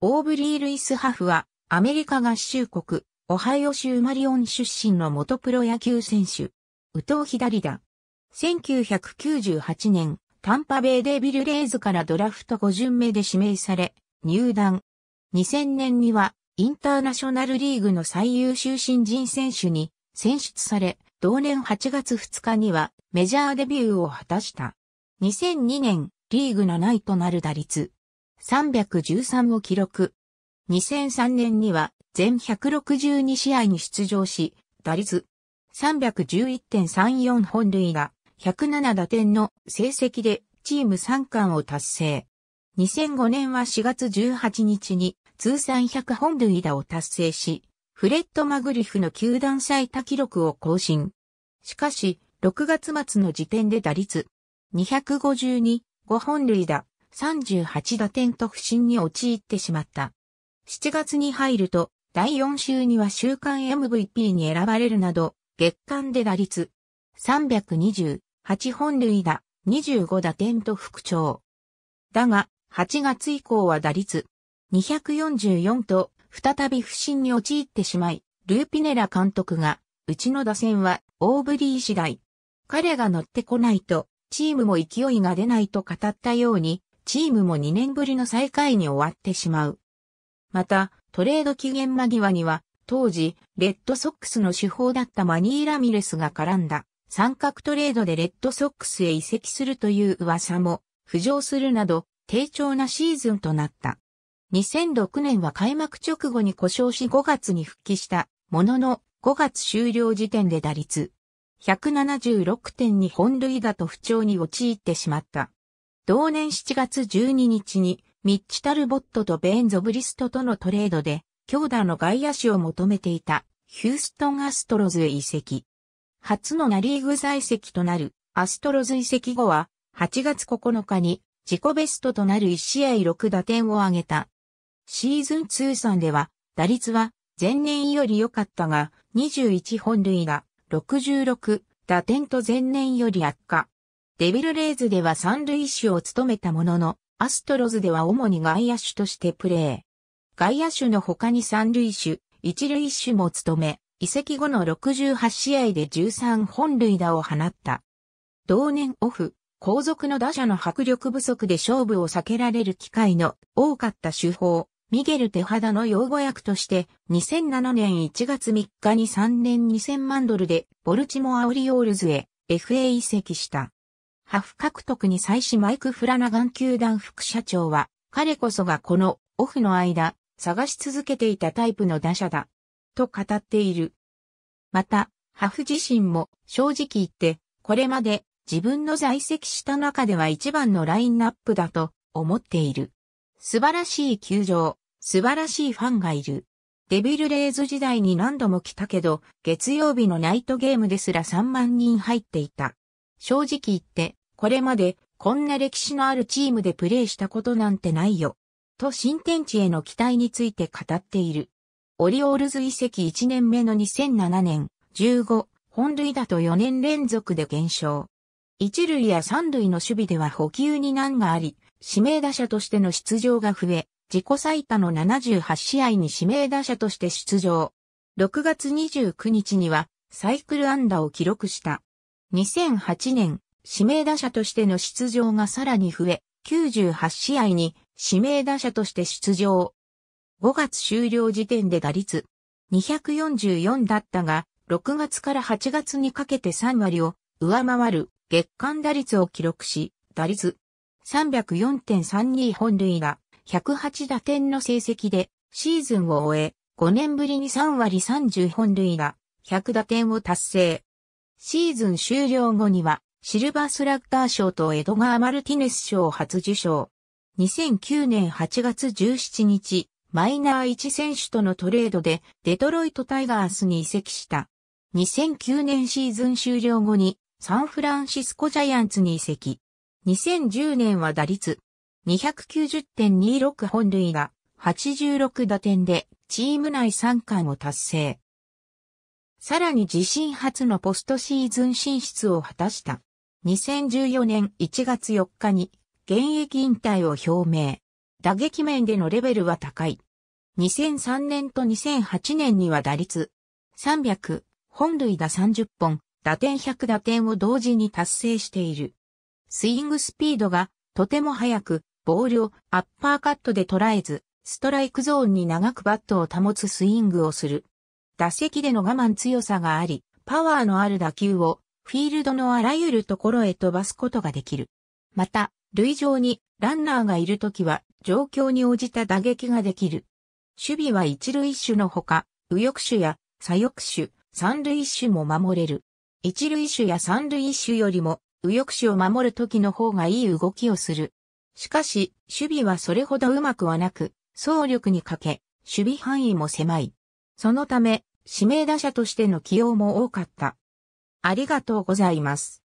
オーブリー・ルイス・ハフは、アメリカ合衆国、オハイオ州マリオン出身の元プロ野球選手。右投左打。1998年、タンパベイデビルレイズからドラフト5巡目で指名され、入団。2000年には、インターナショナルリーグの最優秀新人選手に選出され、同年8月2日にはメジャーデビューを果たした。2002年、リーグ7位となる打率、313を記録。2003年には全162試合に出場し、打率311.34本塁打、107打点の成績でチーム3冠を達成。2005年は4月18日に通算100本塁打を達成し、フレッド・マグリフの球団最多記録を更新。しかし、6月末の時点で打率252、5本塁打、38打点と不振に陥ってしまった。7月に入ると、第4週には週間 MVP に選ばれるなど、月間で打率328本塁打、25打点と復調。だが、8月以降は打率244と再び不振に陥ってしまい、ルーピネラ監督が、うちの打線はオーブリー次第。彼が乗ってこないと、チームも勢いが出ないと語ったように、チームも2年ぶりの最下位に終わってしまう。また、トレード期限間際には、当時、レッドソックスの手法だったマニー・ラミレスが絡んだ、三角トレードでレッドソックスへ移籍するという噂も浮上するなど、低調なシーズンとなった。2006年は開幕直後に故障し5月に復帰したものの5月終了時点で打率176.2本塁打と不調に陥ってしまった。同年7月12日に、ミッチ・タルボットとベーン・ゾブリストとのトレードで、強打の外野手を求めていた、ヒューストン・アストロズへ移籍。初のナリーグ在籍となる、アストロズ移籍後は、8月9日に、自己ベストとなる1試合6打点を挙げた。シーズン通算では、打率は前年より良かったが、21本塁打、66打点と前年より悪化。デビルレイズでは三塁手を務めたものの、アストロズでは主に外野手としてプレー。外野手の他に三塁手、一塁手も務め、移籍後の68試合で13本塁打を放った。同年オフ、後続の打者の迫力不足で勝負を避けられる機会の多かった手法、ミゲルテハダの擁護役として、2007年1月3日に3年2000万ドルで、ボルチモアオリオールズへ FA 移籍した。ハフ獲得に際しマイク・フラナガン球団副社長は、彼こそがこのオフの間、探し続けていたタイプの打者だ、と語っている。また、ハフ自身も正直言って、これまで自分の在籍した中では一番のラインナップだと思っている。素晴らしい球場、素晴らしいファンがいる。デビルレイズ時代に何度も来たけど、月曜日のナイトゲームですら3万人入っていた。正直言って、これまでこんな歴史のあるチームでプレーしたことなんてないよ。と新天地への期待について語っている。オリオールズ遺跡1年目の2007年、15、本塁打と4年連続で減少。一塁や三塁の守備では補給に難があり、指名打者としての出場が増え、自己最多の78試合に指名打者として出場。6月29日にはサイクル安打を記録した。2008年、指名打者としての出場がさらに増え、98試合に指名打者として出場。5月終了時点で打率244だったが、6月から8月にかけて3割を上回る月間打率を記録し、打率304.32本塁打108打点の成績でシーズンを終え、5年ぶりに3割30本塁打100打点を達成。シーズン終了後には、シルバースラッガー賞とエドガー・マルティネス賞を初受賞。2009年8月17日、マイナー1選手とのトレードでデトロイトタイガースに移籍した。2009年シーズン終了後にサンフランシスコジャイアンツに移籍。2010年は打率290.26本塁打86打点でチーム内3冠を達成。さらに自身初のポストシーズン進出を果たした。2014年1月4日に現役引退を表明。打撃面でのレベルは高い。2003年と2008年には打率300、本塁打30本、打点100打点を同時に達成している。スイングスピードがとても速く、ボールをアッパーカットで捉えず、ストライクゾーンに長くバットを保つスイングをする。打席での我慢強さがあり、パワーのある打球をフィールドのあらゆるところへ飛ばすことができる。また、塁上にランナーがいるときは状況に応じた打撃ができる。守備は一塁手のほか、右翼手や左翼手、三塁手も守れる。一塁手や三塁手よりも右翼手を守るときの方がいい動きをする。しかし、守備はそれほどうまくはなく、走力に欠け、守備範囲も狭い。そのため、指名打者としての起用も多かった。ありがとうございます。